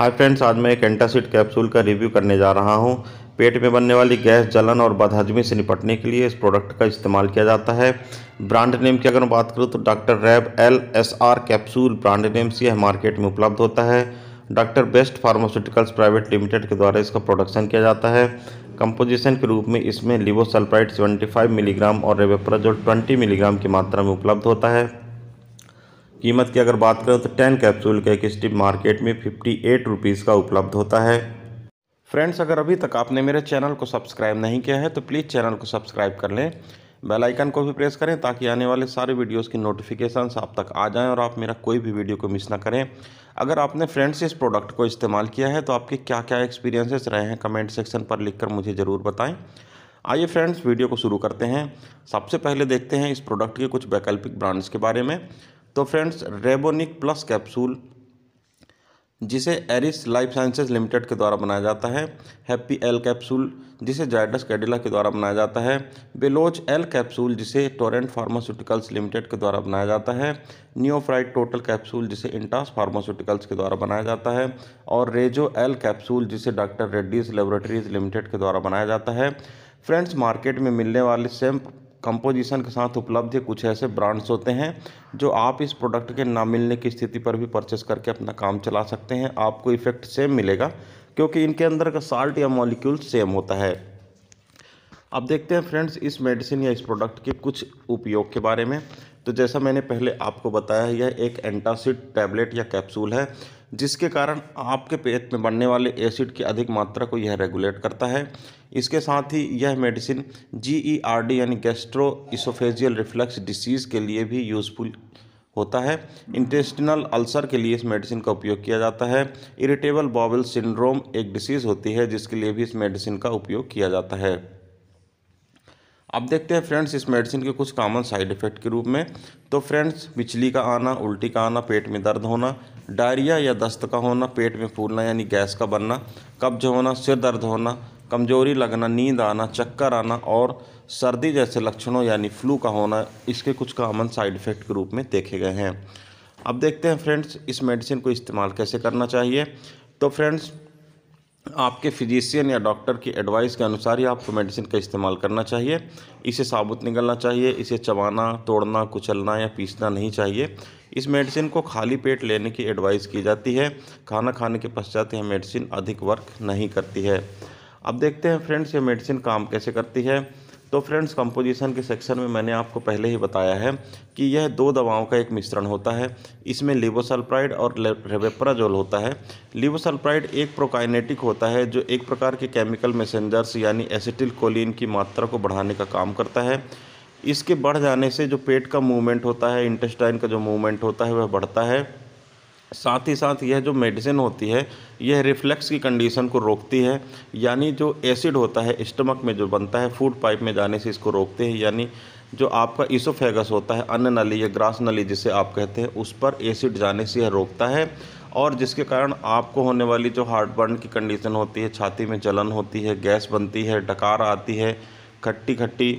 hi friends आज मैं एक एंटासिड कैप्सूल का रिव्यू करने जा रहा हूं पेट में बनने वाली गैस जलन और बदहजमी से निपटने के लिए इस प्रोडक्ट का इस्तेमाल किया जाता है ब्रांड नेम की अगर मैं बात करूं तो doctor Rab L S R capsule brand name से यह मार्केट में उपलब्ध होता है doctor best pharmaceuticals private limited के द्वारा इसका प्रोडक्शन किया जाता है कंपोजिशन के रूप में इसमें लिवोसल्फाइड सेवेंटी मिलीग्राम और रेवेप्राजोल ट्वेंटी मिलीग्राम की मात्रा में उपलब्ध होता है कीमत की अगर बात करें तो टेन कैप्सूल का एक स्टिप मार्केट में फिफ्टी एट रुपीज़ का उपलब्ध होता है फ्रेंड्स अगर अभी तक आपने मेरे चैनल को सब्सक्राइब नहीं किया है तो प्लीज़ चैनल को सब्सक्राइब कर लें बेल आइकन को भी प्रेस करें ताकि आने वाले सारे वीडियोस की नोटिफिकेशंस आप तक आ जाएं और आप मेरा कोई भी वीडियो को मिस ना करें अगर आपने फ्रेंड्स इस प्रोडक्ट को इस्तेमाल किया है तो आपके क्या क्या एक्सपीरियंसेस रहे हैं कमेंट सेक्शन पर लिखकर मुझे ज़रूर बताएं आइए फ्रेंड्स वीडियो को शुरू करते हैं सबसे पहले देखते हैं इस प्रोडक्ट के कुछ वैकल्पिक ब्रांड्स के बारे में तो फ्रेंड्स रेबोनिक प्लस कैप्सूल जिसे एरिस लाइफ साइंसेज लिमिटेड के द्वारा बनाया जाता है हैप्पी एल कैप्सूल जिसे जायडस कैडिला के द्वारा बनाया जाता है बेलोच एल कैप्सूल जिसे टोरेंट फार्मास्यूटिकल्स लिमिटेड के द्वारा बनाया जाता है नियोफ्राइड टोटल कैप्सूल जिसे इंटास फार्मास्यूटिकल्स के द्वारा बनाया जाता है और रेजो एल कैप्सूल जिसे डॉक्टर रेड्डीज लेबोरेटरीज लिमिटेड के द्वारा बनाया जाता है फ्रेंड्स मार्केट में मिलने वाले सेम कंपोजिशन के साथ उपलब्ध है कुछ ऐसे ब्रांड्स होते हैं जो आप इस प्रोडक्ट के ना मिलने की स्थिति पर भी परचेस करके अपना काम चला सकते हैं आपको इफ़ेक्ट सेम मिलेगा क्योंकि इनके अंदर का साल्ट या मॉलिक्यूल सेम होता है अब देखते हैं फ्रेंड्स इस मेडिसिन या इस प्रोडक्ट के कुछ उपयोग के बारे में तो जैसा मैंने पहले आपको बताया यह एक एंटासिड टैबलेट या कैप्सूल है जिसके कारण आपके पेट में बनने वाले एसिड की अधिक मात्रा को यह रेगुलेट करता है इसके साथ ही यह medicine G E R D यानी गैस्ट्रो इसोफेजियल रिफ्लक्स डिसीज़ के लिए भी यूज़फुल होता है इंटेस्टिनल अल्सर के लिए इस मेडिसिन का उपयोग किया जाता है इरिटेबल बॉबल सिंड्रोम एक डिसीज़ होती है जिसके लिए भी इस मेडिसिन का उपयोग किया जाता है अब देखते हैं फ्रेंड्स इस मेडिसिन के कुछ कॉमन साइड इफेक्ट के रूप में तो फ्रेंड्स बिजली का आना उल्टी का आना पेट में दर्द होना डायरिया या दस्त का होना पेट में फूलना यानी गैस का बनना कब्ज होना सिर दर्द होना कमजोरी लगना नींद आना चक्कर आना और सर्दी जैसे लक्षणों यानी फ्लू का होना इसके कुछ कॉमन साइड इफ़ेक्ट के रूप में देखे गए हैं अब देखते हैं फ्रेंड्स इस मेडिसिन को इस्तेमाल कैसे करना चाहिए तो फ्रेंड्स आपके फिजिशियन या डॉक्टर की एडवाइस के अनुसार ही आपको मेडिसिन का इस्तेमाल करना चाहिए इसे साबुत निकलना चाहिए इसे चबाना तोड़ना कुचलना या पीसना नहीं चाहिए इस मेडिसिन को खाली पेट लेने की एडवाइस की जाती है खाना खाने के पश्चात यह मेडिसिन अधिक वर्क नहीं करती है अब देखते हैं फ्रेंड्स ये मेडिसिन काम कैसे करती है तो फ्रेंड्स कंपोजिशन के सेक्शन में मैंने आपको पहले ही बताया है कि यह दो दवाओं का एक मिश्रण होता है इसमें लिबोसल्प्राइड और रेवेप्राजोल होता है लिबोसल्प्राइड एक प्रोकाइनेटिक होता है जो एक प्रकार के केमिकल मैसेंजर्स यानी एसिटिल कोलिन की मात्रा को बढ़ाने का काम करता है इसके बढ़ जाने से जो पेट का मूवमेंट होता है इंटेस्टाइन का जो मूवमेंट होता है वह बढ़ता है साथ ही साथ यह जो मेडिसिन होती है यह रिफ्लेक्स की कंडीशन को रोकती है यानी जो एसिड होता है स्टमक में जो बनता है फूड पाइप में जाने से इसको रोकते हैं यानी जो आपका इसोफेगस होता है अन्न नली या ग्रास नली जिसे आप कहते हैं उस पर एसिड जाने से यह रोकता है और जिसके कारण आपको होने वाली जो हार्ट बर्न की कंडीशन होती है छाती में जलन होती है गैस बनती है डकार आती है खट्टी खट्टी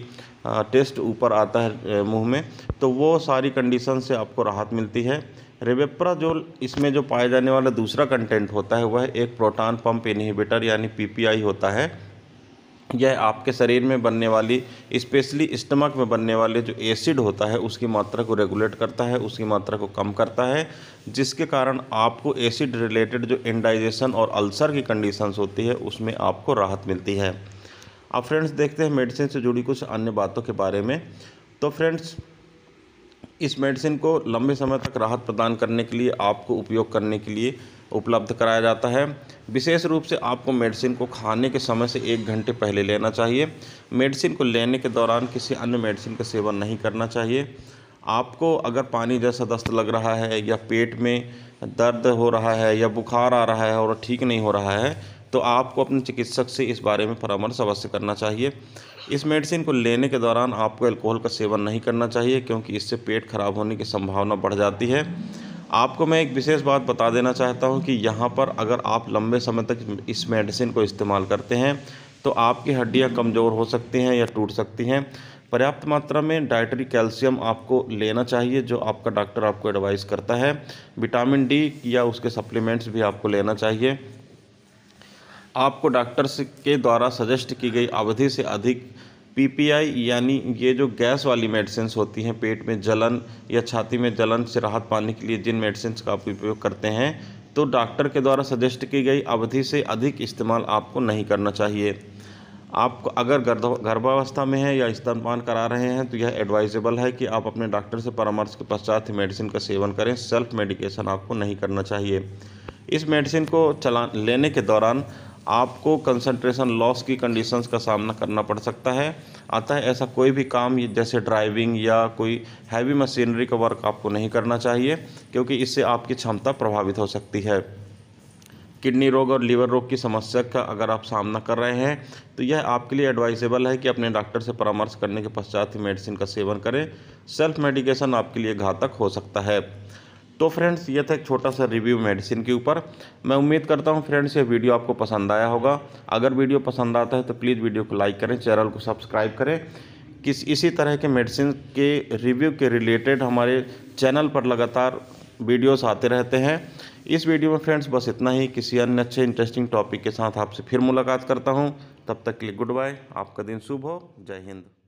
टेस्ट ऊपर आता है मुंह में तो वो सारी कंडीशन से आपको राहत मिलती है जो इसमें जो पाया जाने वाला दूसरा कंटेंट होता है वह एक प्रोटॉन पंप इनहिबिटर यानी पीपीआई होता है यह आपके शरीर में बनने वाली स्पेशली स्टमक में बनने वाले जो एसिड होता है उसकी मात्रा को रेगुलेट करता है उसकी मात्रा को कम करता है जिसके कारण आपको एसिड रिलेटेड जो इंडाइजेशन और अल्सर की कंडीशंस होती है उसमें आपको राहत मिलती है अब फ्रेंड्स देखते हैं मेडिसिन से जुड़ी कुछ अन्य बातों के बारे में तो फ्रेंड्स इस मेडिसिन को लंबे समय तक राहत प्रदान करने के लिए आपको उपयोग करने के लिए उपलब्ध कराया जाता है विशेष रूप से आपको मेडिसिन को खाने के समय से एक घंटे पहले लेना चाहिए मेडिसिन को लेने के दौरान किसी अन्य मेडिसिन का सेवन नहीं करना चाहिए आपको अगर पानी जैसा दस्त लग रहा है या पेट में दर्द हो रहा है या बुखार आ रहा है और ठीक नहीं हो रहा है तो आपको अपने चिकित्सक से इस बारे में परामर्श अवश्य करना चाहिए इस मेडिसिन को लेने के दौरान आपको अल्कोहल का सेवन नहीं करना चाहिए क्योंकि इससे पेट खराब होने की संभावना बढ़ जाती है आपको मैं एक विशेष बात बता देना चाहता हूँ कि यहाँ पर अगर आप लंबे समय तक इस मेडिसिन को इस्तेमाल करते हैं तो आपकी हड्डियाँ कमज़ोर हो सकती हैं या टूट सकती हैं पर्याप्त मात्रा में डाइटरी कैल्शियम आपको लेना चाहिए जो आपका डॉक्टर आपको एडवाइस करता है विटामिन डी या उसके सप्लीमेंट्स भी आपको लेना चाहिए आपको डॉक्टर के द्वारा सजेस्ट की गई अवधि से अधिक पीपीआई यानी ये जो गैस वाली मेडिसिन होती हैं पेट में जलन या छाती में जलन से राहत पाने के लिए जिन मेडिसिन का आप उपयोग करते हैं तो डॉक्टर के द्वारा सजेस्ट की गई अवधि से अधिक इस्तेमाल आपको नहीं करना चाहिए आप अगर गर्भावस्था में है या स्तनपान करा रहे हैं तो यह एडवाइजेबल है कि आप अपने डॉक्टर से परामर्श के पश्चात ही मेडिसिन का सेवन करें सेल्फ मेडिकेशन आपको नहीं करना चाहिए इस मेडिसिन को चला लेने के दौरान आपको कंसंट्रेशन लॉस की कंडीशंस का सामना करना पड़ सकता है अतः ऐसा कोई भी काम जैसे ड्राइविंग या कोई हैवी मशीनरी का वर्क आपको नहीं करना चाहिए क्योंकि इससे आपकी क्षमता प्रभावित हो सकती है किडनी रोग और लीवर रोग की समस्या का अगर आप सामना कर रहे हैं तो यह आपके लिए एडवाइजेबल है कि अपने डॉक्टर से परामर्श करने के पश्चात ही मेडिसिन का सेवन करें सेल्फ मेडिकेशन आपके लिए घातक हो सकता है तो फ्रेंड्स ये था एक छोटा सा रिव्यू मेडिसिन के ऊपर मैं उम्मीद करता हूँ फ्रेंड्स ये वीडियो आपको पसंद आया होगा अगर वीडियो पसंद आता है तो प्लीज़ वीडियो को लाइक करें चैनल को सब्सक्राइब करें किस इसी तरह के मेडिसिन के रिव्यू के रिलेटेड हमारे चैनल पर लगातार वीडियोस आते रहते हैं इस वीडियो में फ्रेंड्स बस इतना ही किसी अन्य अच्छे इंटरेस्टिंग टॉपिक के साथ आपसे फिर मुलाकात करता हूँ तब तक के लिए गुड बाय आपका दिन शुभ हो जय हिंद